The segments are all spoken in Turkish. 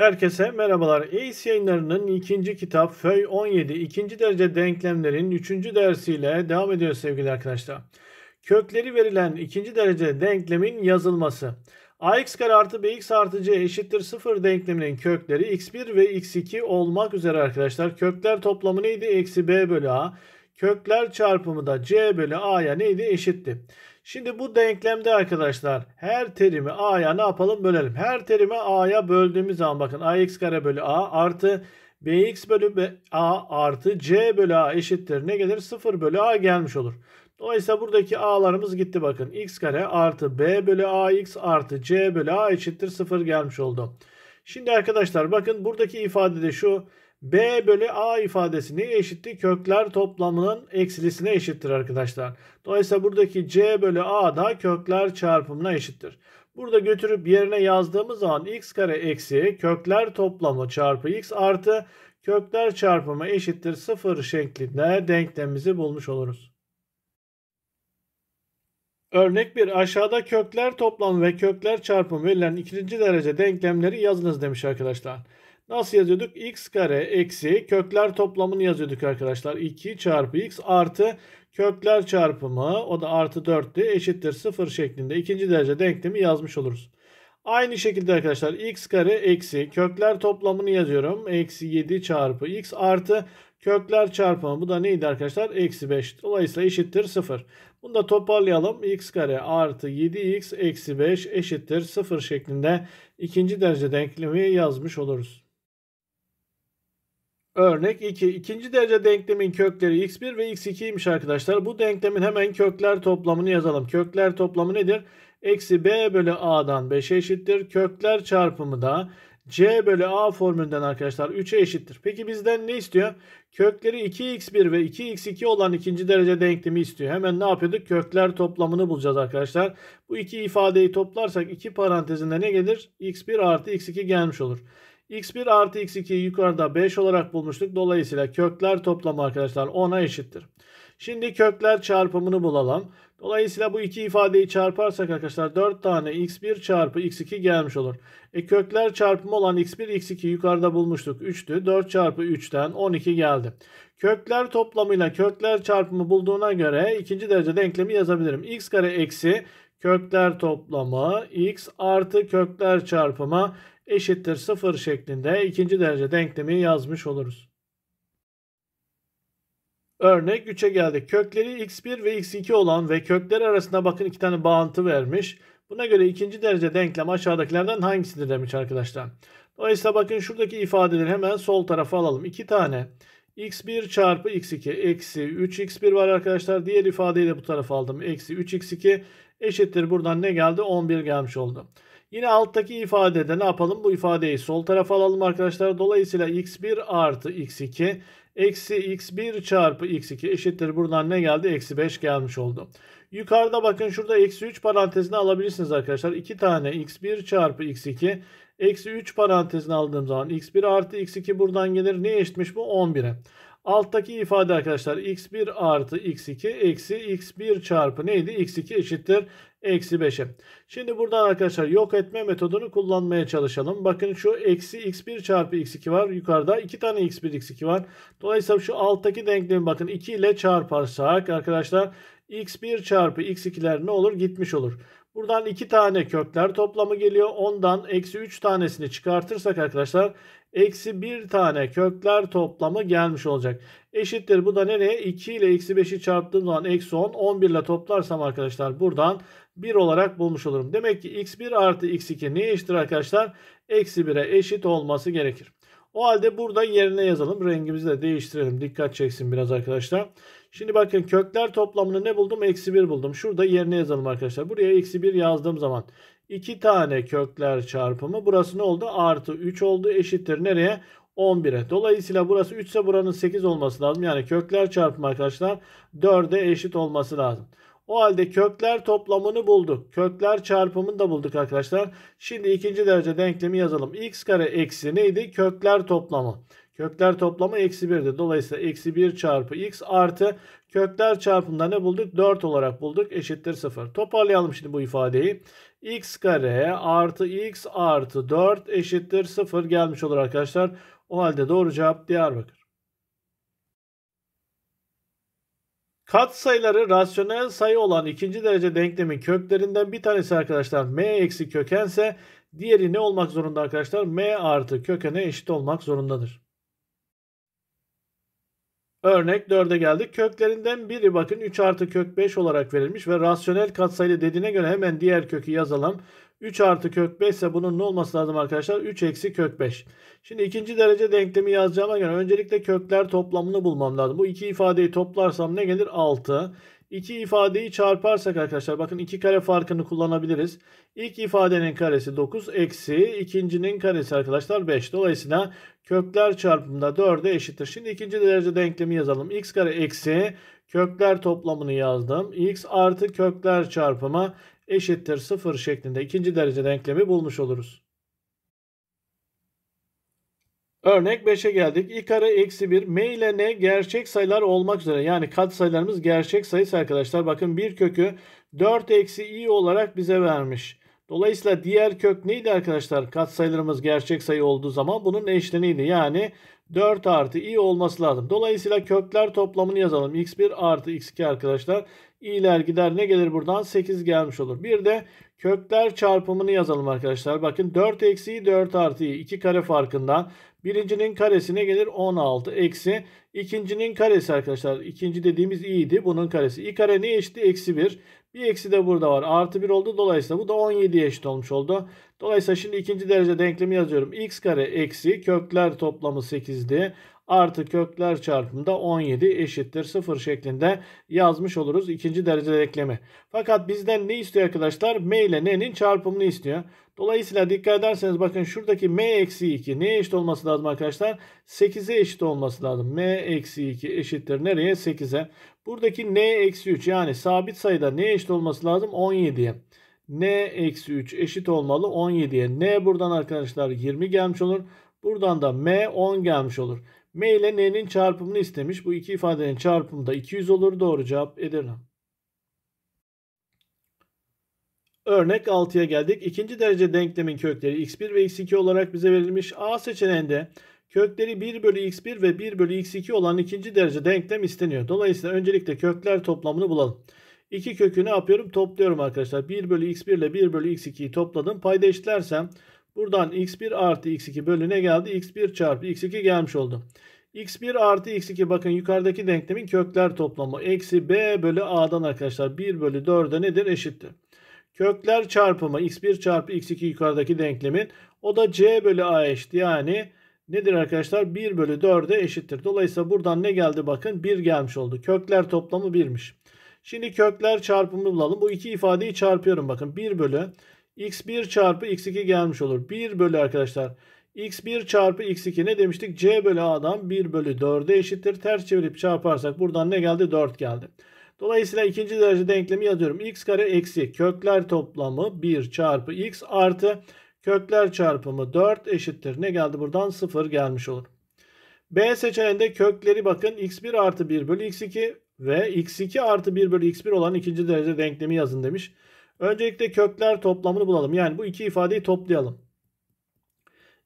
Herkese merhabalar. ACE yayınlarının ikinci kitap Föy 17 ikinci derece denklemlerin üçüncü dersiyle devam ediyor sevgili arkadaşlar. Kökleri verilen ikinci derece denklemin yazılması. ax kare artı bx artı c eşittir 0 denkleminin kökleri x1 ve x2 olmak üzere arkadaşlar. Kökler toplamı neydi? Eksi b bölü a. Kökler çarpımı da c bölü a'ya neydi? Eşitti. Şimdi bu denklemde arkadaşlar her terimi a'ya ne yapalım bölelim. Her terimi a'ya böldüğümüz zaman bakın ax kare bölü a artı bx bölü a artı c bölü a eşittir. Ne gelir? 0 bölü a gelmiş olur. Dolayısıyla buradaki a'larımız gitti bakın. x kare artı b bölü ax artı c bölü a eşittir 0 gelmiş oldu. Şimdi arkadaşlar bakın buradaki ifade de şu. B bölü A ifadesini eşittir kökler toplamının eksilisine eşittir arkadaşlar. Dolayısıyla buradaki C bölü A da kökler çarpımına eşittir. Burada götürüp yerine yazdığımız zaman x kare eksi kökler toplamı çarpı x artı kökler çarpımı eşittir 0 şeklinde denklemimizi bulmuş oluruz. Örnek 1. Aşağıda kökler toplamı ve kökler çarpımı verilen ikinci derece denklemleri yazınız demiş arkadaşlar. Nasıl yazıyorduk? x kare eksi kökler toplamını yazıyorduk arkadaşlar. 2 çarpı x artı kökler çarpımı o da artı 4'tü eşittir 0 şeklinde ikinci derece denklemi yazmış oluruz. Aynı şekilde arkadaşlar x kare eksi kökler toplamını yazıyorum. Eksi 7 çarpı x artı kökler çarpımı bu da neydi arkadaşlar? Eksi 5. Dolayısıyla eşittir 0. Bunu da toparlayalım. x kare artı 7x eksi 5 eşittir 0 şeklinde ikinci derece denklemi yazmış oluruz. Örnek 2. İkinci derece denklemin kökleri x1 ve x2'ymiş arkadaşlar. Bu denklemin hemen kökler toplamını yazalım. Kökler toplamı nedir? Eksi b bölü a'dan 5'e eşittir. Kökler çarpımı da c bölü a formülünden arkadaşlar 3'e eşittir. Peki bizden ne istiyor? Kökleri 2x1 ve 2x2 olan ikinci derece denklemi istiyor. Hemen ne yapıyorduk? Kökler toplamını bulacağız arkadaşlar. Bu iki ifadeyi toplarsak iki parantezinde ne gelir? x1 artı x2 gelmiş olur x1 artı x2'yi yukarıda 5 olarak bulmuştuk. Dolayısıyla kökler toplamı arkadaşlar 10'a eşittir. Şimdi kökler çarpımını bulalım. Dolayısıyla bu iki ifadeyi çarparsak arkadaşlar 4 tane x1 çarpı x2 gelmiş olur. E kökler çarpımı olan x1 x2 yukarıda bulmuştuk 3'tü. 4 çarpı 3'ten 12 geldi. Kökler toplamıyla kökler çarpımı bulduğuna göre ikinci derece denklemi yazabilirim. x kare eksi kökler toplamı x artı kökler çarpımı eşittir 0 şeklinde ikinci derece denklemi yazmış oluruz. Örnek 3'e geldik. Kökleri x1 ve x2 olan ve kökler arasında bakın iki tane bağıntı vermiş. Buna göre ikinci derece denklem aşağıdakilerden hangisidir demiş arkadaşlar. Dolayısıyla bakın şuradaki ifadeleri hemen sol tarafa alalım. İki tane x1 çarpı x2 eksi 3x1 var arkadaşlar. Diğer ifadeyi de bu tarafa aldım. Eksi 3x2 eşittir buradan ne geldi? 11 gelmiş oldu. Yine alttaki ifadede ne yapalım? Bu ifadeyi sol tarafa alalım arkadaşlar. Dolayısıyla x1 artı x2 eksi x1 çarpı x2 eşittir. Buradan ne geldi? Eksi 5 gelmiş oldu. Yukarıda bakın şurada eksi 3 parantezini alabilirsiniz arkadaşlar. 2 tane x1 çarpı x2 eksi 3 parantezini aldığım zaman x1 artı x2 buradan gelir. Ne eşitmiş bu? 11'e. Alttaki ifade arkadaşlar x1 artı x2 eksi x1 çarpı neydi? x2 eşittir Eksi 5'e. Şimdi buradan arkadaşlar yok etme metodunu kullanmaya çalışalım. Bakın şu eksi x1 çarpı x2 var. Yukarıda 2 tane x1 x2 var. Dolayısıyla şu alttaki denklemi bakın 2 ile çarparsak arkadaşlar x1 çarpı x2'ler ne olur? Gitmiş olur. Buradan 2 tane kökler toplamı geliyor. Ondan eksi 3 tanesini çıkartırsak arkadaşlar eksi 1 tane kökler toplamı gelmiş olacak. Eşittir bu da nereye? 2 ile eksi 5'i çarptığım zaman eksi 10. 11 ile toplarsam arkadaşlar buradan 1 olarak bulmuş olurum. Demek ki x1 artı x2 neye eşittir arkadaşlar? Eksi 1'e eşit olması gerekir. O halde burada yerine yazalım. Rengimizi de değiştirelim. Dikkat çeksin biraz arkadaşlar. Şimdi bakın kökler toplamını ne buldum? Eksi 1 buldum. Şurada yerine yazalım arkadaşlar. Buraya eksi 1 yazdığım zaman 2 tane kökler çarpımı. Burası ne oldu? Artı 3 oldu. Eşittir nereye? 11'e. Dolayısıyla burası 3 ise buranın 8 olması lazım. Yani kökler çarpımı arkadaşlar 4'e eşit olması lazım. O halde kökler toplamını bulduk. Kökler çarpımını da bulduk arkadaşlar. Şimdi ikinci derece denklemi yazalım. x kare eksi neydi? Kökler toplamı. Kökler toplamı eksi 1'di. Dolayısıyla eksi 1 çarpı x artı kökler çarpımında ne bulduk? 4 olarak bulduk. Eşittir 0. Toparlayalım şimdi bu ifadeyi. x kare artı x artı 4 eşittir 0 gelmiş olur arkadaşlar. O halde doğru cevap Diyarbakır. Kat sayıları rasyonel sayı olan ikinci derece denklemin köklerinden bir tanesi arkadaşlar m eksi kökense diğeri ne olmak zorunda arkadaşlar? m artı kökene eşit olmak zorundadır. Örnek 4'e geldik. Köklerinden biri bakın 3 artı kök 5 olarak verilmiş ve rasyonel katsayılı dediğine göre hemen diğer kökü yazalım. 3 artı kök 5 ise bunun ne olması lazım arkadaşlar? 3 eksi kök 5. Şimdi ikinci derece denklemi yazacağıma göre öncelikle kökler toplamını bulmam lazım. Bu iki ifadeyi toplarsam ne gelir? 6. İki ifadeyi çarparsak arkadaşlar bakın iki kare farkını kullanabiliriz. İlk ifadenin karesi 9 eksi ikincinin karesi arkadaşlar 5. Dolayısıyla kökler çarpımında 4'e eşittir. Şimdi ikinci derece denklemi yazalım. x kare eksi kökler toplamını yazdım. x artı kökler çarpımı eşittir 0 şeklinde ikinci derece denklemi bulmuş oluruz. Örnek 5'e geldik. i kare eksi 1 m ile n gerçek sayılar olmak üzere. Yani kat sayılarımız gerçek sayısı arkadaşlar. Bakın bir kökü 4 eksi i olarak bize vermiş. Dolayısıyla diğer kök neydi arkadaşlar? Katsayılarımız gerçek sayı olduğu zaman bunun eşleniydi. Yani 4 artı i olması lazım. Dolayısıyla kökler toplamını yazalım. x1 artı x2 arkadaşlar. i'ler gider ne gelir buradan? 8 gelmiş olur. Bir de kökler çarpımını yazalım arkadaşlar. Bakın 4 eksi i 4 artı i 2 kare farkından birincinin karesi ne gelir 16 eksi İkincinin karesi arkadaşlar. ikinci dediğimiz i'ydi. Bunun karesi. i kare ne eşitti? Eksi 1. Bir eksi de burada var. Artı 1 oldu. Dolayısıyla bu da 17'ye eşit olmuş oldu. Dolayısıyla şimdi ikinci derece denklemi yazıyorum. x kare eksi kökler toplamı 8'di. Artı kökler çarpımında 17 eşittir 0 şeklinde yazmış oluruz ikinci derece denklemi. Fakat bizden ne istiyor arkadaşlar? M ile n'nin çarpımını istiyor. Dolayısıyla dikkat ederseniz bakın şuradaki m eksi 2 neye eşit olması lazım arkadaşlar? 8'e eşit olması lazım. m eksi 2 eşittir nereye? 8'e. Buradaki n eksi 3 yani sabit sayıda neye eşit olması lazım? 17'ye. n eksi 3 eşit olmalı 17'ye. n buradan arkadaşlar 20 gelmiş olur. Buradan da m 10 gelmiş olur. m ile n'nin çarpımını istemiş. Bu iki ifadenin çarpımı da 200 olur. Doğru cevap Edirne. Örnek 6'ya geldik. İkinci derece denklemin kökleri x1 ve x2 olarak bize verilmiş. A seçeneğinde kökleri 1 bölü x1 ve 1 bölü x2 olan ikinci derece denklem isteniyor. Dolayısıyla öncelikle kökler toplamını bulalım. 2 kökü ne yapıyorum? Topluyorum arkadaşlar. 1 bölü x1 ile 1 bölü x2'yi topladım. Payda eşitlersem buradan x1 artı x2 bölü ne geldi? x1 çarpı x2 gelmiş oldu. x1 artı x2 bakın yukarıdaki denklemin kökler toplamı. Eksi b bölü a'dan arkadaşlar 1 bölü 4'e nedir? Eşittir. Kökler çarpımı x1 çarpı x2 yukarıdaki denklemin o da c bölü a eşit yani nedir arkadaşlar 1 bölü 4'e eşittir. Dolayısıyla buradan ne geldi bakın 1 gelmiş oldu. Kökler toplamı 1'miş. Şimdi kökler çarpımı bulalım. Bu iki ifadeyi çarpıyorum bakın 1 bölü x1 çarpı x2 gelmiş olur. 1 bölü arkadaşlar x1 çarpı x2 ne demiştik? c bölü a'dan 1 bölü 4'e eşittir. Ters çevirip çarparsak buradan ne geldi? 4 geldi. Dolayısıyla ikinci derece denklemi yazıyorum. x kare eksi kökler toplamı 1 çarpı x artı kökler çarpımı 4 eşittir. Ne geldi buradan? 0 gelmiş olur. B seçeneğinde kökleri bakın x1 artı 1 bölü x2 ve x2 artı 1 bölü x1 olan ikinci derece denklemi yazın demiş. Öncelikle kökler toplamını bulalım. Yani bu iki ifadeyi toplayalım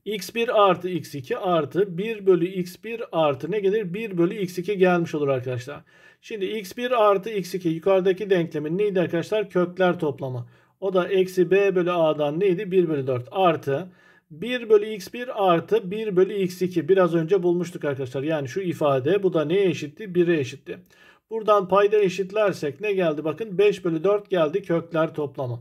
x1 artı x2 artı 1 bölü x1 artı ne gelir? 1 bölü x2 gelmiş olur arkadaşlar. Şimdi x1 artı x2 yukarıdaki denklemin neydi arkadaşlar? Kökler toplamı. O da eksi b bölü a'dan neydi? 1 bölü 4 artı 1 bölü x1 artı 1 bölü x2 biraz önce bulmuştuk arkadaşlar. Yani şu ifade bu da neye eşitti? 1'e eşitti. Buradan payda eşitlersek ne geldi? Bakın 5 bölü 4 geldi kökler toplamı.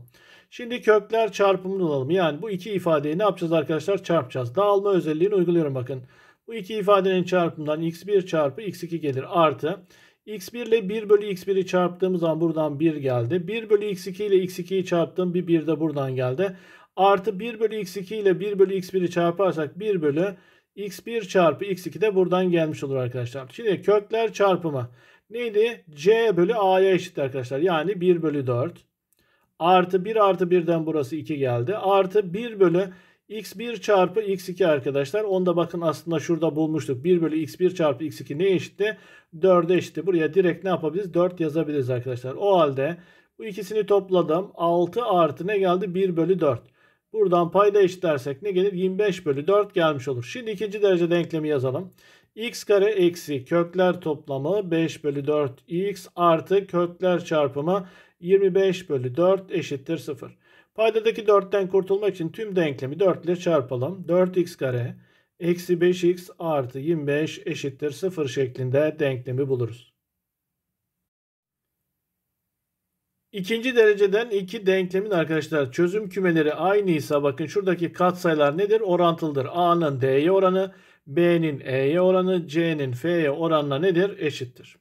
Şimdi kökler çarpımını alalım. Yani bu iki ifadeyi ne yapacağız arkadaşlar? Çarpacağız. Dağılma özelliğini uyguluyorum bakın. Bu iki ifadenin çarpımından x1 çarpı x2 gelir artı. x1 ile 1 bölü x1'i çarptığımız zaman buradan 1 geldi. 1 bölü x2 ile x2'yi çarptığım bir 1 de buradan geldi. Artı 1 bölü x2 ile 1 bölü x1'i çarparsak 1 bölü x1 çarpı x2 de buradan gelmiş olur arkadaşlar. Şimdi kökler çarpımı neydi? c bölü a'ya eşit arkadaşlar. Yani 1 bölü 4. Artı 1 artı 1'den burası 2 geldi. Artı 1 bölü x1 çarpı x2 arkadaşlar. Onu da bakın aslında şurada bulmuştuk. 1 bölü x1 çarpı x2 ne eşitti? 4'e eşitti. Buraya direkt ne yapabiliriz? 4 yazabiliriz arkadaşlar. O halde bu ikisini topladım. 6 artı ne geldi? 1 bölü 4. Buradan payda eşitlersek ne gelir? 25 bölü 4 gelmiş olur. Şimdi ikinci derece denklemi yazalım. x kare eksi kökler toplamı 5 bölü 4 x artı kökler çarpımı 25 bölü 4 eşittir 0. Paydadaki 4'ten kurtulmak için tüm denklemi 4 ile çarpalım. 4x kare eksi 5x artı 25 eşittir 0 şeklinde denklemi buluruz. İkinci dereceden iki denklemin arkadaşlar çözüm kümeleri aynıysa bakın şuradaki katsayılar nedir? Orantılıdır. A'nın D'ye oranı, B'nin E'ye oranı, C'nin F'ye oranına nedir? Eşittir.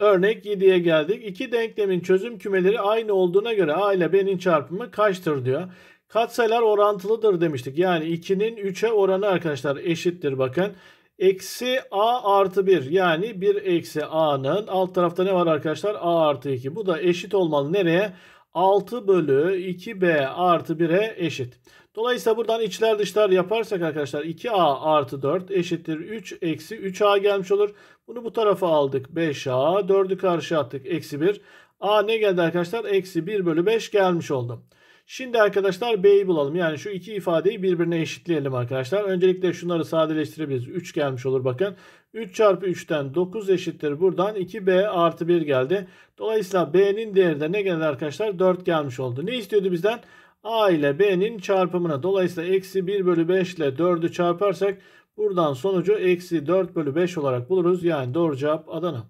Örnek 7'ye geldik. İki denklemin çözüm kümeleri aynı olduğuna göre A ile B'nin çarpımı kaçtır diyor. Katsayılar orantılıdır demiştik. Yani 2'nin 3'e oranı arkadaşlar eşittir bakın. Eksi A artı 1 yani 1 eksi A'nın alt tarafta ne var arkadaşlar? A artı 2. Bu da eşit olmalı nereye? 6 bölü 2B artı 1'e eşit. Dolayısıyla buradan içler dışlar yaparsak arkadaşlar 2A artı 4 eşittir 3 eksi 3A gelmiş olur. Bunu bu tarafa aldık 5A. 4'ü karşı attık. Eksi 1. A ne geldi arkadaşlar? Eksi 1 bölü 5 gelmiş oldum. Şimdi arkadaşlar B'yi bulalım. Yani şu iki ifadeyi birbirine eşitleyelim arkadaşlar. Öncelikle şunları sadeleştirebiliriz. 3 gelmiş olur bakın. 3 çarpı 3'ten 9 eşittir. Buradan 2B artı 1 geldi. Dolayısıyla B'nin değeri de ne geldi arkadaşlar? 4 gelmiş oldu. Ne istiyordu bizden? A ile B'nin çarpımına. Dolayısıyla eksi 1 bölü 5 ile 4'ü çarparsak Buradan sonucu eksi 4 bölü 5 olarak buluruz. Yani doğru cevap Adana.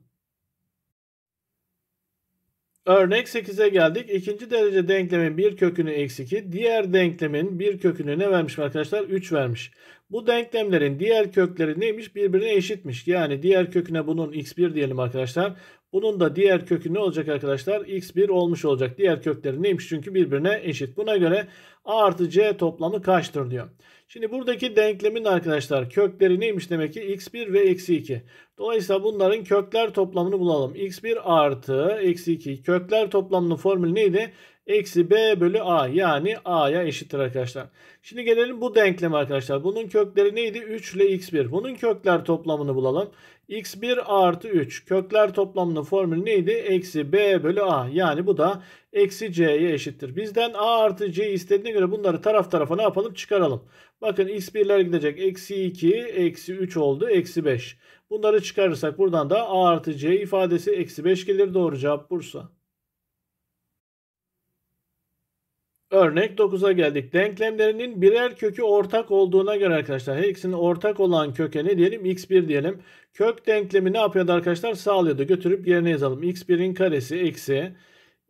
Örnek 8'e geldik. İkinci derece denklemin bir kökünü eksi 2. Diğer denklemin bir kökünü ne vermiş arkadaşlar? 3 vermiş. Bu denklemlerin diğer kökleri neymiş? Birbirine eşitmiş. Yani diğer köküne bunun x1 diyelim arkadaşlar. Bunun da diğer kökü ne olacak arkadaşlar? x1 olmuş olacak. Diğer kökleri neymiş? Çünkü birbirine eşit. Buna göre a artı c toplamı kaçtır diyor. Şimdi buradaki denklemin arkadaşlar kökleri neymiş demek ki? x1 ve eksi 2. Dolayısıyla bunların kökler toplamını bulalım. x1 artı eksi 2. Kökler toplamının formülü neydi? Eksi b bölü a yani a'ya eşittir arkadaşlar. Şimdi gelelim bu denkleme arkadaşlar. Bunun kökleri neydi? 3 ile x1. Bunun kökler toplamını bulalım. x1 artı 3. Kökler toplamının formülü neydi? Eksi b bölü a. Yani bu da eksi c'ye eşittir. Bizden a artı c istediğine göre bunları taraf tarafa ne yapalım? Çıkaralım. Bakın x1'ler gidecek. Eksi 2, eksi 3 oldu. Eksi 5. Bunları çıkarırsak buradan da a artı c ifadesi eksi 5 gelir. Doğru cevap Bursa. Örnek 9'a geldik. Denklemlerinin birer kökü ortak olduğuna göre arkadaşlar her ikisinin ortak olan köke ne diyelim? x1 diyelim. Kök denklemi ne yapıyordu arkadaşlar? Sağlıyordu. Götürüp yerine yazalım. x1'in karesi eksi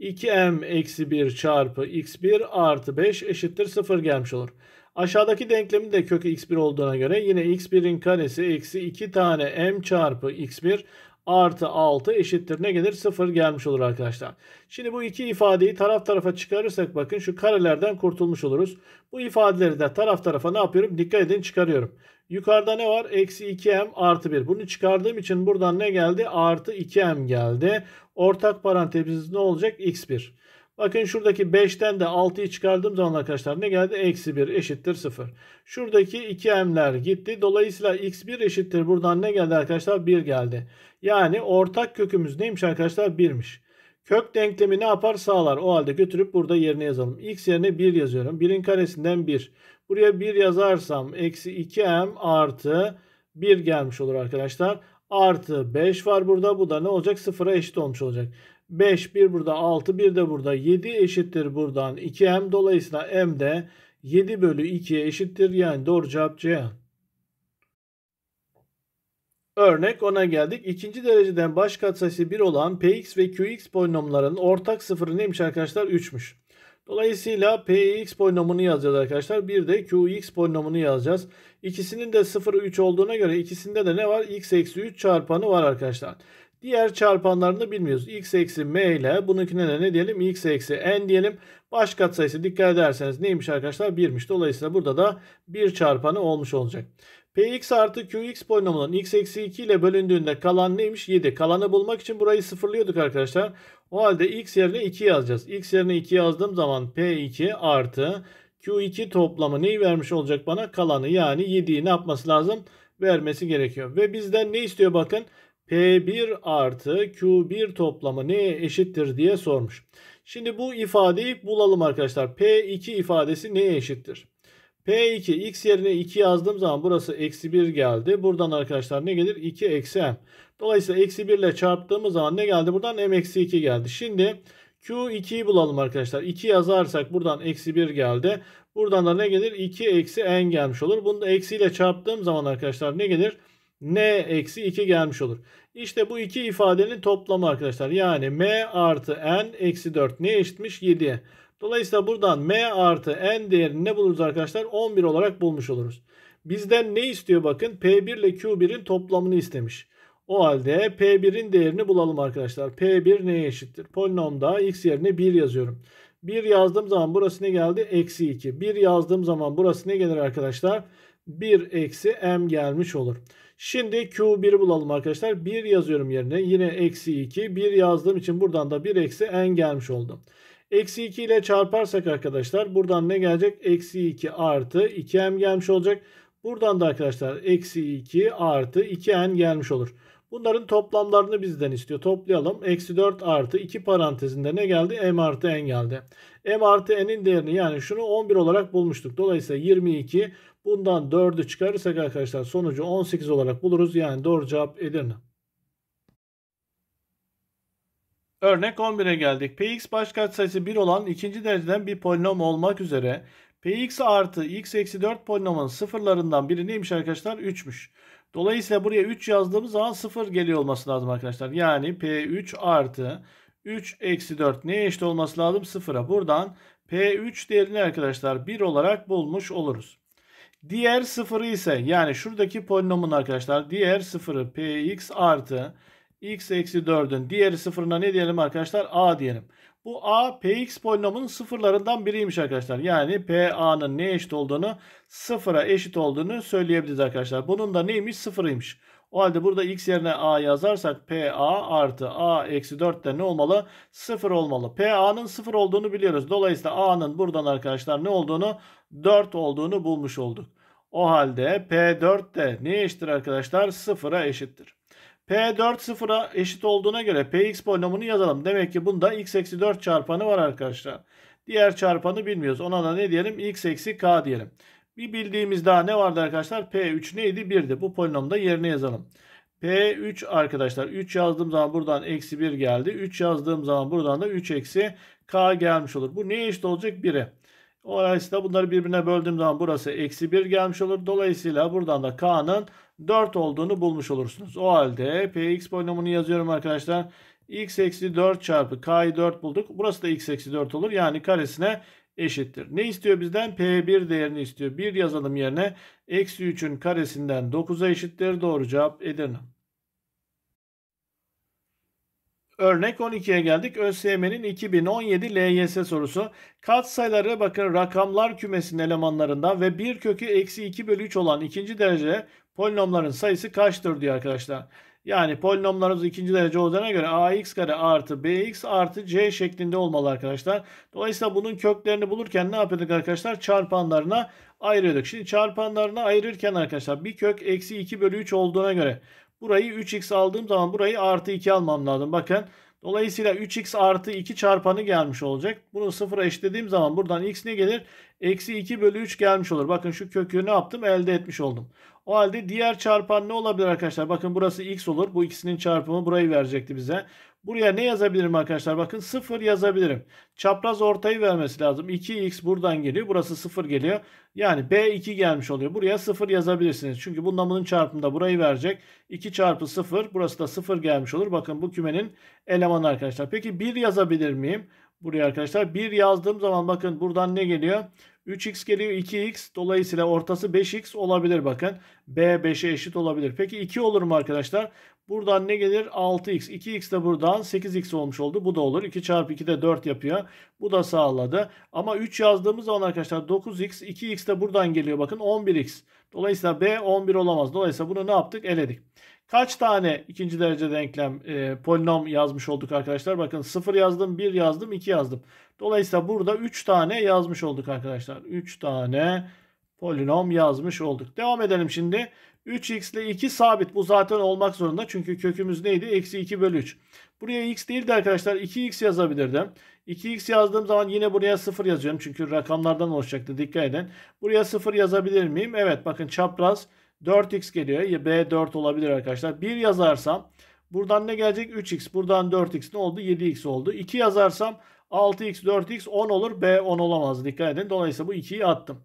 2m eksi 1 çarpı x1 artı 5 eşittir 0 gelmiş olur. Aşağıdaki denklemin de kökü x1 olduğuna göre yine x1'in karesi eksi 2 tane m çarpı x1 artı 6 eşittir ne gelir? 0 gelmiş olur arkadaşlar. Şimdi bu iki ifadeyi taraf tarafa çıkarırsak bakın şu karelerden kurtulmuş oluruz. Bu ifadeleri de taraf tarafa ne yapıyorum? Dikkat edin çıkarıyorum. Yukarıda ne var? Eksi 2m artı 1. Bunu çıkardığım için buradan ne geldi? Artı 2m geldi. Ortak parantezimiz ne olacak? x1. Bakın şuradaki 5'ten de 6'yı çıkardığım zaman arkadaşlar ne geldi? Eksi 1 eşittir 0. Şuradaki 2m'ler gitti. Dolayısıyla x1 eşittir. Buradan ne geldi arkadaşlar? 1 geldi. Yani ortak kökümüz neymiş arkadaşlar? 1'miş. Kök denklemi ne yapar? Sağlar. O halde götürüp burada yerine yazalım. x yerine 1 yazıyorum. 1'in karesinden 1. Buraya 1 yazarsam eksi 2m artı 1 gelmiş olur arkadaşlar. Artı 5 var burada. Bu da ne olacak? 0'a eşit olmuş olacak. 5, 1 burada 6, 1 de burada 7 eşittir buradan 2m. Dolayısıyla m de 7 bölü 2'ye eşittir. Yani doğru cevap C. Örnek 10'a geldik. İkinci dereceden baş katsayısı 1 olan px ve qx polinomlarının ortak sıfırı neymiş arkadaşlar? 3'müş. Dolayısıyla px polinomunu yazacağız arkadaşlar. Bir de qx polinomunu yazacağız. İkisinin de 0, 3 olduğuna göre ikisinde de ne var? x eksi 3 çarpanı var arkadaşlar. Diğer çarpanlarını bilmiyoruz. x eksi m ile bununkine de ne diyelim? x eksi n diyelim. Baş katsayısı dikkat ederseniz neymiş arkadaşlar? 1'miş. Dolayısıyla burada da 1 çarpanı olmuş olacak. Px artı Qx polinomunun x eksi 2 ile bölündüğünde kalan neymiş? 7. Kalanı bulmak için burayı sıfırlıyorduk arkadaşlar. O halde x yerine 2 yazacağız. x yerine 2 yazdığım zaman P2 artı Q2 toplamı neyi vermiş olacak bana? Kalanı yani 7'yi ne yapması lazım? Vermesi gerekiyor. Ve bizden ne istiyor bakın? Bakın. P1 artı Q1 toplamı neye eşittir diye sormuş. Şimdi bu ifadeyi bulalım arkadaşlar. P2 ifadesi neye eşittir? P2 x yerine 2 yazdığım zaman burası eksi 1 geldi. Buradan arkadaşlar ne gelir? 2 eksi m. Dolayısıyla eksi 1 ile çarptığımız zaman ne geldi? Buradan m eksi 2 geldi. Şimdi Q2'yi bulalım arkadaşlar. 2 yazarsak buradan eksi 1 geldi. Buradan da ne gelir? 2 eksi n gelmiş olur. Bunu da eksiyle çarptığım zaman arkadaşlar ne gelir? n eksi 2 gelmiş olur. İşte bu iki ifadenin toplamı arkadaşlar. Yani m artı n eksi 4 neye eşitmiş? 7'ye. Dolayısıyla buradan m artı n değerini ne buluruz arkadaşlar? 11 olarak bulmuş oluruz. Bizden ne istiyor bakın? P1 ile Q1'in toplamını istemiş. O halde P1'in değerini bulalım arkadaşlar. P1 neye eşittir? Polinomda x yerine 1 yazıyorum. 1 yazdığım zaman burası ne geldi? Eksi 2. 1 yazdığım zaman burası ne gelir arkadaşlar? 1 eksi m gelmiş olur. Şimdi Q1'i bulalım arkadaşlar. 1 yazıyorum yerine. Yine eksi 2. 1 yazdığım için buradan da 1 eksi n gelmiş oldum Eksi 2 ile çarparsak arkadaşlar buradan ne gelecek? Eksi 2 artı 2m gelmiş olacak. Buradan da arkadaşlar eksi 2 artı 2n gelmiş olur. Bunların toplamlarını bizden istiyor. Toplayalım. Eksi 4 artı 2 parantezinde ne geldi? M artı N geldi. M artı N'in değerini yani şunu 11 olarak bulmuştuk. Dolayısıyla 22 bundan 4'ü çıkarırsak arkadaşlar sonucu 18 olarak buluruz. Yani doğru cevap Edirne. Örnek 11'e geldik. Px başkatsayısı 1 olan ikinci dereceden bir polinom olmak üzere px artı x eksi 4 polinomun sıfırlarından biri neymiş arkadaşlar? 3'müş. Dolayısıyla buraya 3 yazdığımız zaman 0 geliyor olması lazım arkadaşlar. Yani P3 artı 3 eksi 4 neye eşit olması lazım? 0'a. Buradan P3 değerini arkadaşlar 1 olarak bulmuş oluruz. Diğer sıfırı ise yani şuradaki polinomun arkadaşlar diğer sıfırı px artı x eksi 4'ün diğer sıfırına ne diyelim arkadaşlar a diyelim. Bu a px polinomunun sıfırlarından biriymiş arkadaşlar. Yani p a'nın ne eşit olduğunu sıfıra eşit olduğunu söyleyebiliriz arkadaşlar. Bunun da neymiş sıfırıymış. O halde burada x yerine a yazarsak PA artı a eksi 4 de ne olmalı? 0 olmalı. PA'nın 0 olduğunu biliyoruz. Dolayısıyla A'nın buradan arkadaşlar ne olduğunu? 4 olduğunu bulmuş olduk. O halde P4 de neye eşittir arkadaşlar? 0'a eşittir. P4 sıfıra eşit olduğuna göre Px polinomunu yazalım. Demek ki bunda x eksi 4 çarpanı var arkadaşlar. Diğer çarpanı bilmiyoruz. Ona da ne diyelim? x eksi k diyelim. Bir bildiğimiz daha ne vardı arkadaşlar? P3 neydi? 1'di. Bu polinomda yerine yazalım. P3 arkadaşlar 3 yazdığım zaman buradan eksi 1 geldi. 3 yazdığım zaman buradan da 3 eksi k gelmiş olur. Bu neye eşit olacak? 1'e. Dolayısıyla bunları birbirine böldüğüm zaman burası eksi 1 gelmiş olur. Dolayısıyla buradan da k'nın 4 olduğunu bulmuş olursunuz. O halde px polinomunu yazıyorum arkadaşlar. x eksi 4 çarpı k'yı 4 bulduk. Burası da x eksi 4 olur. Yani karesine eşittir. Ne istiyor bizden? P1 değerini istiyor. 1 yazalım yerine. Eksi 3'ün karesinden 9'a eşittir. Doğru cevap Edirne. Örnek 12'ye geldik. ÖSYM'nin 2017 LYS sorusu. Katsayıları bakın rakamlar kümesinin elemanlarından ve bir kökü eksi 2 bölü 3 olan ikinci derece Polinomların sayısı kaçtır diyor arkadaşlar. Yani polinomlarımız ikinci derece olduğuna göre ax kare artı bx artı c şeklinde olmalı arkadaşlar. Dolayısıyla bunun köklerini bulurken ne yapıyorduk arkadaşlar? Çarpanlarına ayırıyorduk. Şimdi çarpanlarına ayırırken arkadaşlar bir kök eksi 2 bölü 3 olduğuna göre burayı 3x aldığım zaman burayı artı 2 almam lazım. Bakın dolayısıyla 3x artı 2 çarpanı gelmiş olacak. Bunu sıfıra eşitlediğim zaman buradan x ne gelir? Eksi 2 bölü 3 gelmiş olur. Bakın şu kökü ne yaptım? Elde etmiş oldum. O halde diğer çarpan ne olabilir arkadaşlar? Bakın burası x olur. Bu ikisinin çarpımı burayı verecekti bize. Buraya ne yazabilirim arkadaşlar? Bakın 0 yazabilirim. Çapraz ortayı vermesi lazım. 2x buradan geliyor. Burası 0 geliyor. Yani b2 gelmiş oluyor. Buraya 0 yazabilirsiniz. Çünkü bununla bunun çarpımında burayı verecek. 2 çarpı 0. Burası da 0 gelmiş olur. Bakın bu kümenin elemanı arkadaşlar. Peki 1 yazabilir miyim? buraya arkadaşlar. 1 yazdığım zaman bakın buradan ne geliyor? 3x geliyor 2x dolayısıyla ortası 5x olabilir bakın. B 5'e eşit olabilir. Peki 2 olur mu arkadaşlar? Buradan ne gelir? 6x. 2x de buradan 8x olmuş oldu. Bu da olur. 2 çarpı 2 de 4 yapıyor. Bu da sağladı. Ama 3 yazdığımız zaman arkadaşlar 9x. 2x de buradan geliyor. Bakın 11x. Dolayısıyla B 11 olamaz. Dolayısıyla bunu ne yaptık? Eledik. Kaç tane ikinci derece denklem e, polinom yazmış olduk arkadaşlar? Bakın 0 yazdım, 1 yazdım, 2 yazdım. Dolayısıyla burada 3 tane yazmış olduk arkadaşlar. 3 tane polinom yazmış olduk. Devam edelim şimdi. 3x ile 2 sabit. Bu zaten olmak zorunda. Çünkü kökümüz neydi? Eksi 2 bölü 3. Buraya x değildi arkadaşlar. 2x yazabilirdim. 2x yazdığım zaman yine buraya 0 yazıyorum. Çünkü rakamlardan oluşacaktı. Dikkat edin. Buraya 0 yazabilir miyim? Evet bakın çapraz 4x geliyor. B 4 olabilir arkadaşlar. 1 yazarsam buradan ne gelecek? 3x. Buradan 4x ne oldu? 7x oldu. 2 yazarsam 6x 4x 10 olur. B 10 olamaz. Dikkat edin. Dolayısıyla bu 2'yi attım.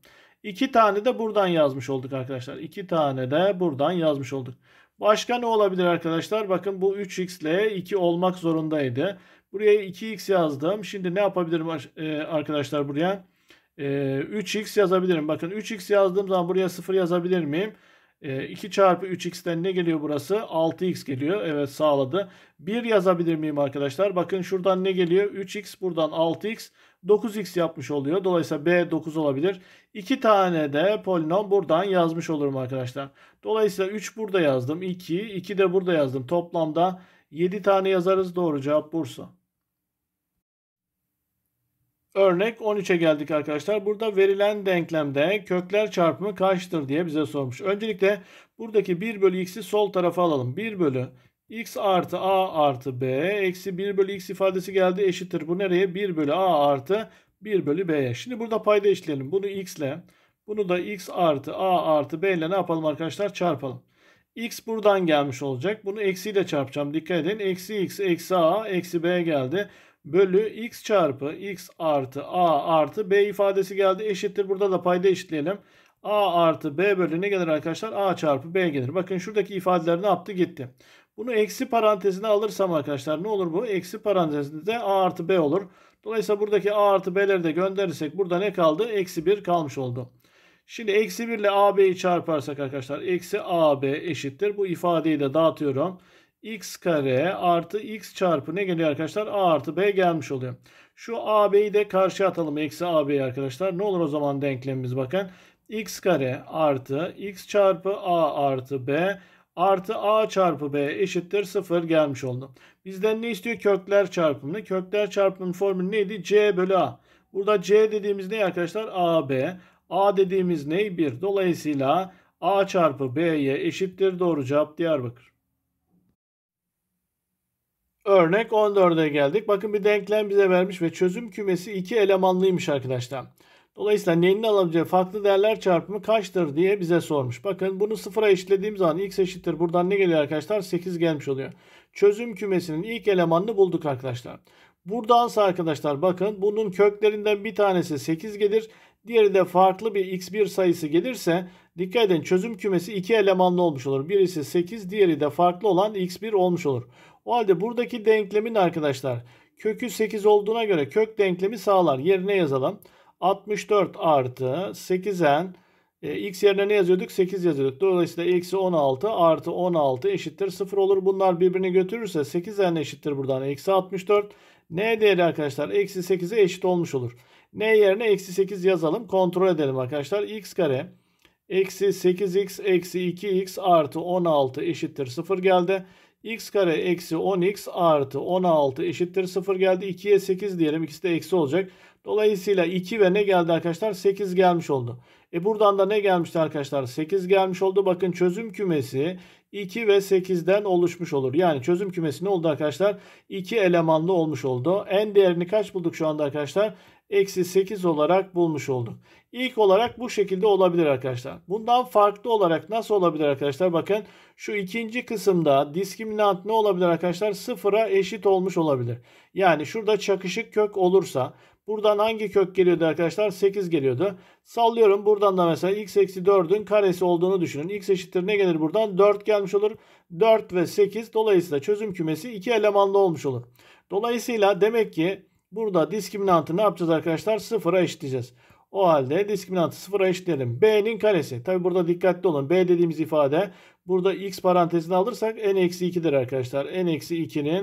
2 tane de buradan yazmış olduk arkadaşlar. 2 tane de buradan yazmış olduk. Başka ne olabilir arkadaşlar? Bakın bu 3x ile 2 olmak zorundaydı. Buraya 2x yazdım. Şimdi ne yapabilirim e, arkadaşlar buraya? 3x e, yazabilirim. Bakın 3x yazdığım zaman buraya 0 yazabilir miyim? E, ee, 2 çarpı 3x'ten ne geliyor burası? 6x geliyor. Evet sağladı. 1 yazabilir miyim arkadaşlar? Bakın şuradan ne geliyor? 3x buradan 6x 9x yapmış oluyor. Dolayısıyla b 9 olabilir. 2 tane de polinom buradan yazmış olurum arkadaşlar. Dolayısıyla 3 burada yazdım. 2, 2 de burada yazdım. Toplamda 7 tane yazarız. Doğru cevap Bursa. Örnek 13'e geldik arkadaşlar. Burada verilen denklemde kökler çarpımı kaçtır diye bize sormuş. Öncelikle buradaki 1 bölü x'i sol tarafa alalım. 1 bölü x artı a artı b eksi 1 bölü x ifadesi geldi eşittir. Bu nereye? 1 bölü a artı 1 bölü b'ye. Şimdi burada payda eşitleyelim. Bunu x ile bunu da x artı a artı b ile ne yapalım arkadaşlar? Çarpalım. x buradan gelmiş olacak. Bunu eksiyle çarpacağım. Dikkat edin. Eksi x eksi a eksi b geldi bölü x çarpı x artı a artı b ifadesi geldi. Eşittir. Burada da payda eşitleyelim. a artı b bölü ne gelir arkadaşlar? a çarpı b gelir. Bakın şuradaki ifadeler ne yaptı? Gitti. Bunu eksi parantezine alırsam arkadaşlar ne olur bu? Eksi parantezinde a artı b olur. Dolayısıyla buradaki a artı b'leri de gönderirsek burada ne kaldı? Eksi 1 kalmış oldu. Şimdi eksi 1 ile ab'yi çarparsak arkadaşlar eksi ab eşittir. Bu ifadeyi de dağıtıyorum x kare artı x çarpı ne geliyor arkadaşlar? a artı b gelmiş oluyor. Şu ab'yi de karşıya atalım. Eksi ab'yi arkadaşlar. Ne olur o zaman denklemimiz bakın. x kare artı x çarpı a artı b artı a çarpı b eşittir 0 gelmiş oldu. Bizden ne istiyor? Kökler çarpımını. Kökler çarpımının formülü neydi? c bölü a. Burada c dediğimiz ne arkadaşlar? a b. a dediğimiz ne? 1. Dolayısıyla a çarpı b'ye eşittir. Doğru cevap Diyarbakır. Örnek 14'e geldik. Bakın bir denklem bize vermiş ve çözüm kümesi iki elemanlıymış arkadaşlar. Dolayısıyla neyin alabileceği farklı değerler çarpımı kaçtır diye bize sormuş. Bakın bunu sıfıra eşitlediğim zaman x eşittir. Buradan ne geliyor arkadaşlar? 8 gelmiş oluyor. Çözüm kümesinin ilk elemanını bulduk arkadaşlar. Buradansa arkadaşlar bakın bunun köklerinden bir tanesi 8 gelir. Diğeri de farklı bir x1 sayısı gelirse dikkat edin çözüm kümesi iki elemanlı olmuş olur. Birisi 8 diğeri de farklı olan x1 olmuş olur. O halde buradaki denklemin arkadaşlar kökü 8 olduğuna göre kök denklemi sağlar. Yerine yazalım. 64 artı 8n e, x yerine ne yazıyorduk? 8 yazıyorduk. Dolayısıyla eksi 16 artı 16 eşittir 0 olur. Bunlar birbirini götürürse 8n eşittir buradan. Eksi 64. N değeri arkadaşlar eksi 8'e eşit olmuş olur. N yerine eksi 8 yazalım. Kontrol edelim arkadaşlar. x kare eksi 8x eksi 2x artı 16 eşittir 0 geldi x kare eksi 10x artı 16 eşittir 0 geldi. 2'ye 8 diyelim. İkisi de eksi olacak. Dolayısıyla 2 ve ne geldi arkadaşlar? 8 gelmiş oldu. E buradan da ne gelmişti arkadaşlar? 8 gelmiş oldu. Bakın çözüm kümesi 2 ve 8'den oluşmuş olur. Yani çözüm kümesi ne oldu arkadaşlar? 2 elemanlı olmuş oldu. En değerini kaç bulduk şu anda arkadaşlar? eksi 8 olarak bulmuş olduk. İlk olarak bu şekilde olabilir arkadaşlar. Bundan farklı olarak nasıl olabilir arkadaşlar? Bakın şu ikinci kısımda diskriminant ne olabilir arkadaşlar? Sıfıra eşit olmuş olabilir. Yani şurada çakışık kök olursa buradan hangi kök geliyordu arkadaşlar? 8 geliyordu. Sallıyorum buradan da mesela x eksi 4'ün karesi olduğunu düşünün. x eşittir ne gelir buradan? 4 gelmiş olur. 4 ve 8 dolayısıyla çözüm kümesi 2 elemanlı olmuş olur. Dolayısıyla demek ki Burada diskriminantı ne yapacağız arkadaşlar? Sıfıra eşitleyeceğiz. O halde diskriminantı sıfıra eşitleyelim. B'nin karesi. Tabi burada dikkatli olun. B dediğimiz ifade burada x parantezini alırsak n-2'dir eksi arkadaşlar. n-2'nin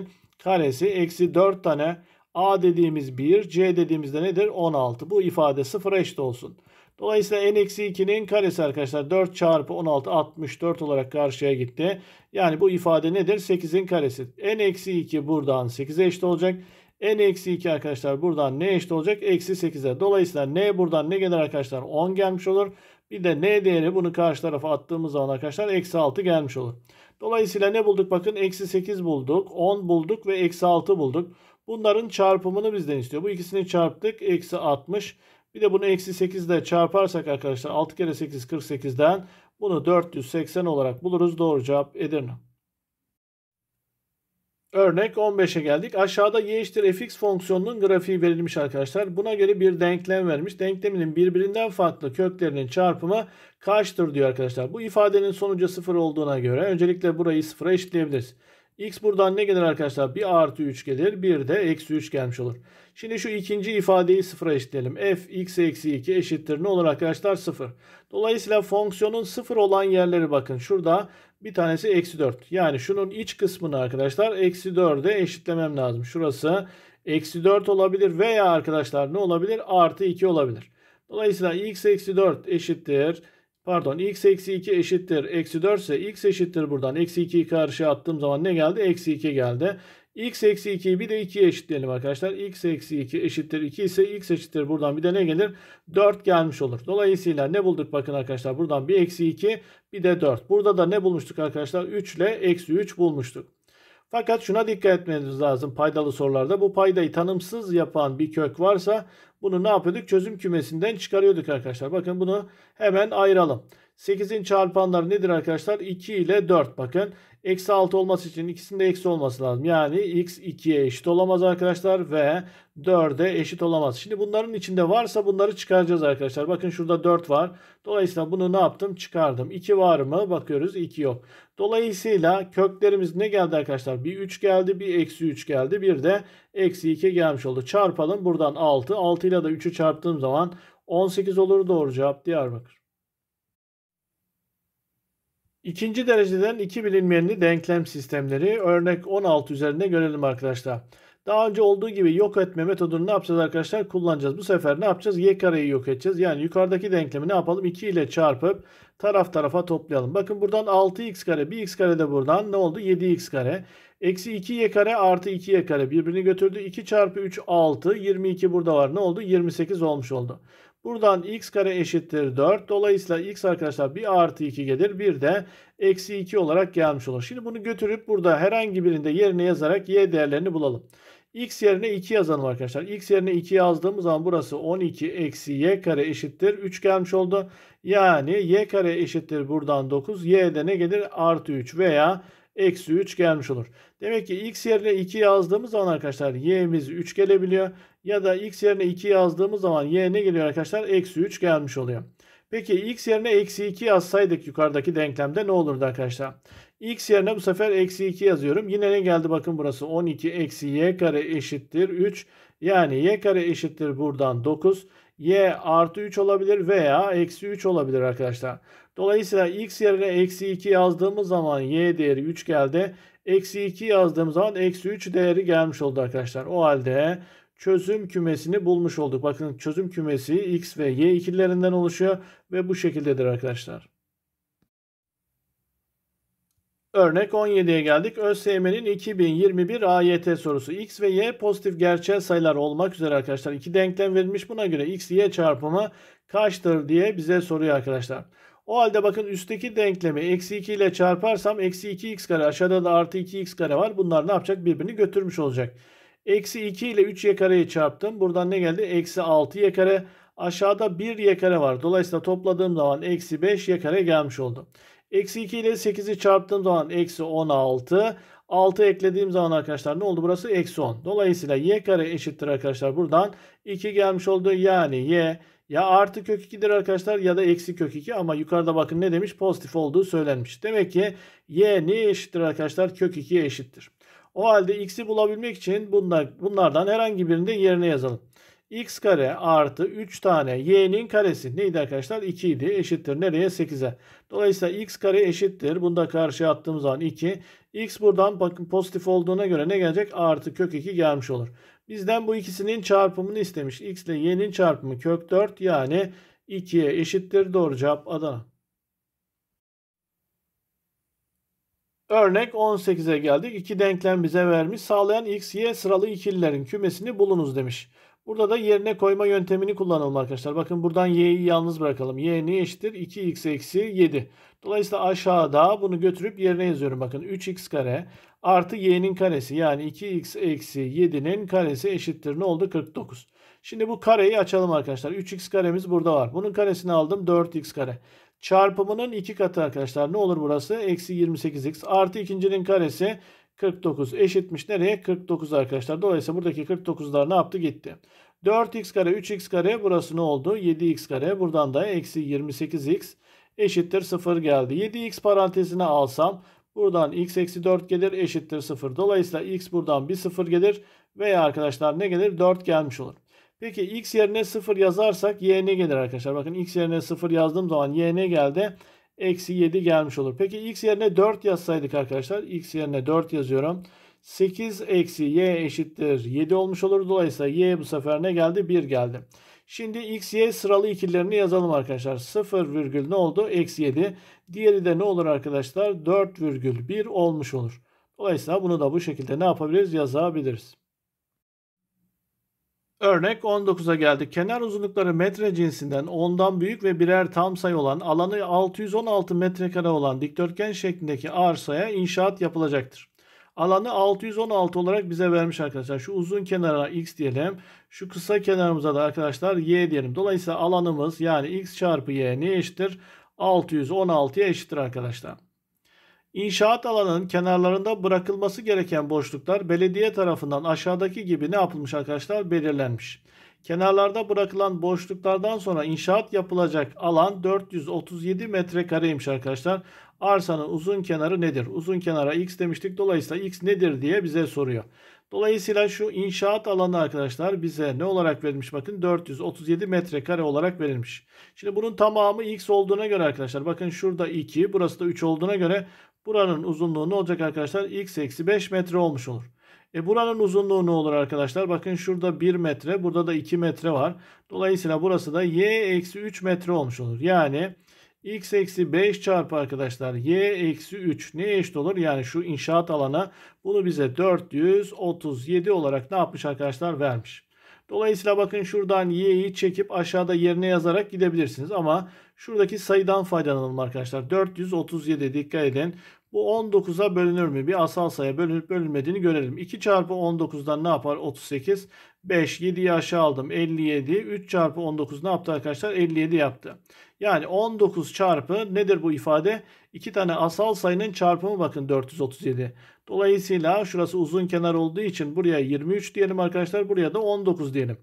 eksi karesi eksi 4 tane a dediğimiz 1, c dediğimizde nedir? 16. Bu ifade sıfıra eşit olsun. Dolayısıyla n-2'nin eksi karesi arkadaşlar 4 çarpı 16 64 olarak karşıya gitti. Yani bu ifade nedir? 8'in karesi. n-2 eksi buradan 8'e eşit olacak n eksi 2 arkadaşlar buradan ne eşit olacak? Eksi 8'e. Dolayısıyla n buradan ne gelir arkadaşlar? 10 gelmiş olur. Bir de n değeri bunu karşı tarafa attığımız zaman arkadaşlar eksi 6 gelmiş olur. Dolayısıyla ne bulduk? Bakın eksi 8 bulduk, 10 bulduk ve eksi 6 bulduk. Bunların çarpımını bizden istiyor. Bu ikisini çarptık. Eksi 60. Bir de bunu eksi 8 ile çarparsak arkadaşlar 6 kere 8 48'den bunu 480 olarak buluruz. Doğru cevap Edirne. Örnek 15'e geldik. Aşağıda y eşittir fx fonksiyonunun grafiği verilmiş arkadaşlar. Buna göre bir denklem vermiş. Denkleminin birbirinden farklı köklerinin çarpımı kaçtır diyor arkadaşlar. Bu ifadenin sonucu 0 olduğuna göre öncelikle burayı 0'a eşitleyebiliriz. x buradan ne gelir arkadaşlar? Bir artı 3 gelir. Bir de eksi 3 gelmiş olur. Şimdi şu ikinci ifadeyi 0'a eşitleyelim. f x eksi 2 eşittir ne olur arkadaşlar? 0. Dolayısıyla fonksiyonun 0 olan yerleri bakın. Şurada bir tanesi eksi 4. Yani şunun iç kısmını arkadaşlar eksi 4'e eşitlemem lazım. Şurası eksi 4 olabilir veya arkadaşlar ne olabilir? Artı 2 olabilir. Dolayısıyla x eksi 4 eşittir. Pardon x eksi 2 eşittir. Eksi 4 ise x eşittir buradan. Eksi 2'yi karşıya attığım zaman ne geldi? Eksi 2 geldi x eksi 2'yi bir de 2'ye eşitleyelim arkadaşlar. x eksi 2 eşittir 2 ise x eşittir buradan bir de ne gelir? 4 gelmiş olur. Dolayısıyla ne bulduk bakın arkadaşlar buradan bir eksi 2 bir de 4. Burada da ne bulmuştuk arkadaşlar? 3 ile eksi 3 bulmuştuk. Fakat şuna dikkat etmeniz lazım paydalı sorularda. Bu paydayı tanımsız yapan bir kök varsa bunu ne yapıyorduk? Çözüm kümesinden çıkarıyorduk arkadaşlar. Bakın bunu hemen ayıralım. 8'in çarpanları nedir arkadaşlar? 2 ile 4 bakın. Eksi 6 olması için ikisinde eksi olması lazım. Yani x 2'ye eşit olamaz arkadaşlar ve 4'e eşit olamaz. Şimdi bunların içinde varsa bunları çıkaracağız arkadaşlar. Bakın şurada 4 var. Dolayısıyla bunu ne yaptım? Çıkardım. 2 var mı? Bakıyoruz 2 yok. Dolayısıyla köklerimiz ne geldi arkadaşlar? Bir 3 geldi, bir eksi 3 geldi. Bir de eksi 2 gelmiş oldu. Çarpalım. Buradan 6. 6 ile de 3'ü çarptığım zaman 18 olur. Doğru cevap Diyarbakır. İkinci dereceden iki bilinmeyenli denklem sistemleri örnek 16 üzerinde görelim arkadaşlar. Daha önce olduğu gibi yok etme metodunu ne yapacağız arkadaşlar? Kullanacağız. Bu sefer ne yapacağız? Y kareyi yok edeceğiz. Yani yukarıdaki denklemi ne yapalım? 2 ile çarpıp taraf tarafa toplayalım. Bakın buradan 6x kare, 1x kare de buradan ne oldu? 7x kare. Eksi 2y kare artı 2y kare birbirini götürdü. 2 çarpı 3 6, 22 burada var. Ne oldu? 28 olmuş oldu. Buradan x kare eşittir 4. Dolayısıyla x arkadaşlar bir artı 2 gelir. Bir de eksi 2 olarak gelmiş olur. Şimdi bunu götürüp burada herhangi birinde yerine yazarak y değerlerini bulalım. x yerine 2 yazalım arkadaşlar. x yerine 2 yazdığımız zaman burası 12 eksi y kare eşittir 3 gelmiş oldu. Yani y kare eşittir buradan 9. Y y'de ne gelir? Artı 3 veya eksi 3 gelmiş olur. Demek ki x yerine 2 yazdığımız zaman arkadaşlar y'miz 3 gelebiliyor. Ya da x yerine 2 yazdığımız zaman y ne geliyor arkadaşlar? Eksi 3 gelmiş oluyor. Peki x yerine eksi 2 yazsaydık yukarıdaki denklemde ne olurdu arkadaşlar? x yerine bu sefer eksi 2 yazıyorum. Yine ne geldi bakın burası 12 eksi y kare eşittir 3. Yani y kare eşittir buradan 9 y artı 3 olabilir veya eksi 3 olabilir arkadaşlar. Dolayısıyla x yerine eksi 2 yazdığımız zaman y değeri 3 geldi. Eksi 2 yazdığımız zaman eksi 3 değeri gelmiş oldu arkadaşlar. O halde çözüm kümesini bulmuş olduk. Bakın çözüm kümesi x ve y ikililerinden oluşuyor ve bu şekildedir arkadaşlar. Örnek 17'ye geldik. ÖSYM'nin 2021 AYT sorusu x ve y pozitif gerçel sayılar olmak üzere arkadaşlar. iki denklem verilmiş buna göre x y çarpımı kaçtır diye bize soruyor arkadaşlar. O halde bakın üstteki denklemi eksi 2 ile çarparsam eksi 2x kare aşağıda da artı 2x kare var. Bunlar ne yapacak? Birbirini götürmüş olacak. Eksi 2 ile 3y kareyi çarptım. Buradan ne geldi? Eksi 6y kare. Aşağıda 1y kare var. Dolayısıyla topladığım zaman eksi 5y kare gelmiş oldu. Eksi 2 ile 8'i çarptığım zaman eksi 16. 6 eklediğim zaman arkadaşlar ne oldu burası? Eksi 10. Dolayısıyla y kare eşittir arkadaşlar buradan. 2 gelmiş oldu. Yani y ya artı kök 2'dir arkadaşlar ya da eksi kök 2 ama yukarıda bakın ne demiş? Pozitif olduğu söylenmiş. Demek ki y neye eşittir arkadaşlar? Kök 2'ye eşittir. O halde x'i bulabilmek için bunlar, bunlardan herhangi birinde yerine yazalım x kare artı 3 tane y'nin karesi neydi arkadaşlar? 2 idi. Eşittir nereye? 8'e. Dolayısıyla x kare eşittir. Bunu da karşıya attığımız zaman 2. x buradan bakın pozitif olduğuna göre ne gelecek? Artı kök 2 gelmiş olur. Bizden bu ikisinin çarpımını istemiş. x ile y'nin çarpımı kök 4 yani 2'ye eşittir. Doğru cevap Adana. Örnek 18'e geldik. İki denklem bize vermiş. Sağlayan x, y sıralı ikililerin kümesini bulunuz demiş. Burada da yerine koyma yöntemini kullanalım arkadaşlar. Bakın buradan y'yi yalnız bırakalım. y ne eşittir? 2x eksi 7. Dolayısıyla aşağıda bunu götürüp yerine yazıyorum. Bakın 3x kare artı y'nin karesi yani 2x eksi 7'nin karesi eşittir. Ne oldu? 49. Şimdi bu kareyi açalım arkadaşlar. 3x karemiz burada var. Bunun karesini aldım 4x kare. Çarpımının 2 katı arkadaşlar. Ne olur burası? Eksi 28x artı ikincinin karesi 49 eşitmiş nereye? 49 arkadaşlar. Dolayısıyla buradaki 49'lar ne yaptı? Gitti. 4x kare 3x kare burası ne oldu? 7x kare. Buradan da eksi 28x eşittir 0 geldi. 7x parantezine alsam buradan x eksi 4 gelir eşittir 0. Dolayısıyla x buradan bir 0 gelir veya arkadaşlar ne gelir? 4 gelmiş olur. Peki x yerine 0 yazarsak y ne gelir arkadaşlar? Bakın x yerine 0 yazdığım zaman y ne geldi? eksi 7 gelmiş olur. Peki x yerine 4 yazsaydık arkadaşlar. x yerine 4 yazıyorum. 8 eksi y eşittir 7 olmuş olur. Dolayısıyla y bu sefer ne geldi? 1 geldi. Şimdi x, y sıralı ikililerini yazalım arkadaşlar. 0 virgül ne oldu? Eksi 7. Diğeri de ne olur arkadaşlar? 4 virgül 1 olmuş olur. Dolayısıyla bunu da bu şekilde ne yapabiliriz? Yazabiliriz. Örnek 19'a geldik. Kenar uzunlukları metre cinsinden 10'dan büyük ve birer tam sayı olan alanı 616 metrekare olan dikdörtgen şeklindeki arsaya inşaat yapılacaktır. Alanı 616 olarak bize vermiş arkadaşlar. Şu uzun kenara x diyelim. Şu kısa kenarımıza da arkadaşlar y diyelim. Dolayısıyla alanımız yani x çarpı y ne eşittir? 616'ya eşittir arkadaşlar. İnşaat alanının kenarlarında bırakılması gereken boşluklar belediye tarafından aşağıdaki gibi ne yapılmış arkadaşlar belirlenmiş. Kenarlarda bırakılan boşluklardan sonra inşaat yapılacak alan 437 metrekareymiş arkadaşlar. Arsanın uzun kenarı nedir? Uzun kenara x demiştik. Dolayısıyla x nedir diye bize soruyor. Dolayısıyla şu inşaat alanı arkadaşlar bize ne olarak verilmiş? Bakın 437 metrekare olarak verilmiş. Şimdi bunun tamamı x olduğuna göre arkadaşlar bakın şurada 2 burası da 3 olduğuna göre Buranın uzunluğu ne olacak arkadaşlar? X eksi 5 metre olmuş olur. E buranın uzunluğu ne olur arkadaşlar? Bakın şurada 1 metre, burada da 2 metre var. Dolayısıyla burası da y eksi 3 metre olmuş olur. Yani x eksi 5 çarpı arkadaşlar y eksi 3 Ne eşit olur? Yani şu inşaat alana bunu bize 437 olarak ne yapmış arkadaşlar? Vermiş. Dolayısıyla bakın şuradan y'yi çekip aşağıda yerine yazarak gidebilirsiniz. Ama şuradaki sayıdan faydalanalım arkadaşlar. 437 dikkat edin. Bu 19'a bölünür mü? Bir asal sayı bölünüp bölünmediğini görelim. 2 çarpı 19'dan ne yapar? 38. 5, 7'yi aşağı aldım. 57. 3 çarpı 19 ne yaptı arkadaşlar? 57 yaptı. Yani 19 çarpı nedir bu ifade? 2 tane asal sayının çarpımı bakın 437. Dolayısıyla şurası uzun kenar olduğu için buraya 23 diyelim arkadaşlar. Buraya da 19 diyelim.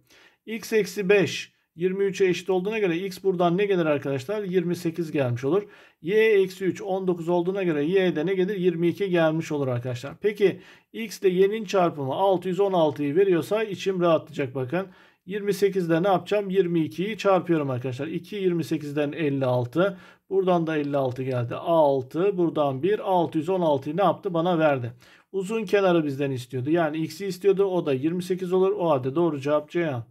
x eksi 5 23'e eşit olduğuna göre x buradan ne gelir arkadaşlar? 28 gelmiş olur. y eksi 3 19 olduğuna göre y de ne gelir? 22 gelmiş olur arkadaşlar. Peki x ile y'nin çarpımı 616'yı veriyorsa içim rahatlayacak bakın. 28'de ne yapacağım? 22'yi çarpıyorum arkadaşlar. 2 28'den 56. Buradan da 56 geldi. 6 buradan 1 616'yı ne yaptı? Bana verdi. Uzun kenarı bizden istiyordu. Yani x'i istiyordu. O da 28 olur. O halde doğru cevap Ceyhan.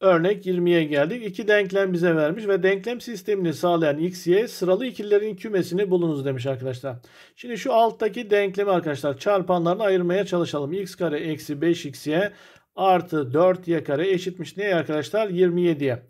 Örnek 20'ye geldik. İki denklem bize vermiş ve denklem sistemini sağlayan x, y sıralı ikililerin kümesini bulunuz demiş arkadaşlar. Şimdi şu alttaki denklemi arkadaşlar çarpanlarını ayırmaya çalışalım. x kare eksi 5xy artı 4y kare eşitmiş neye arkadaşlar? 27'ye.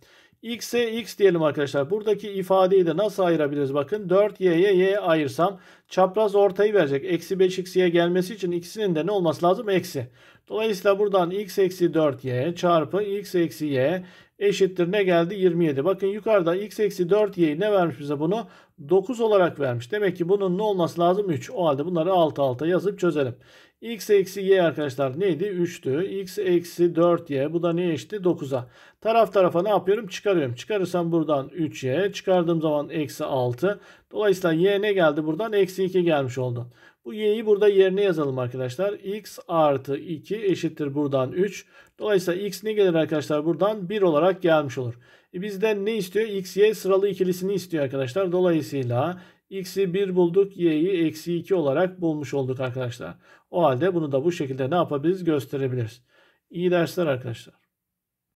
X'e X diyelim arkadaşlar. Buradaki ifadeyi de nasıl ayırabiliriz? Bakın 4Y'ye Y ayırsam çapraz ortayı verecek. Eksi 5X'ye gelmesi için ikisinin de ne olması lazım? Eksi. Dolayısıyla buradan X eksi 4Y çarpı X eksi Y eşittir ne geldi? 27. Bakın yukarıda X eksi 4Y'yi ne vermiş bize bunu? 9 olarak vermiş. Demek ki bunun ne olması lazım? 3. O halde bunları alt alta yazıp çözelim x eksi y arkadaşlar neydi? 3'tü. x eksi 4y bu da ne eşitti? 9'a. Taraf tarafa ne yapıyorum? Çıkarıyorum. Çıkarırsam buradan 3y. Çıkardığım zaman eksi 6. Dolayısıyla y ne geldi buradan? Eksi 2 gelmiş oldu. Bu y'yi burada yerine yazalım arkadaşlar. x artı 2 eşittir buradan 3. Dolayısıyla x ne gelir arkadaşlar? Buradan 1 olarak gelmiş olur. E bizden ne istiyor? x y sıralı ikilisini istiyor arkadaşlar. Dolayısıyla x'i 1 bulduk. y'yi eksi 2 olarak bulmuş olduk arkadaşlar. O halde bunu da bu şekilde ne yapabiliriz? Gösterebiliriz. İyi dersler arkadaşlar.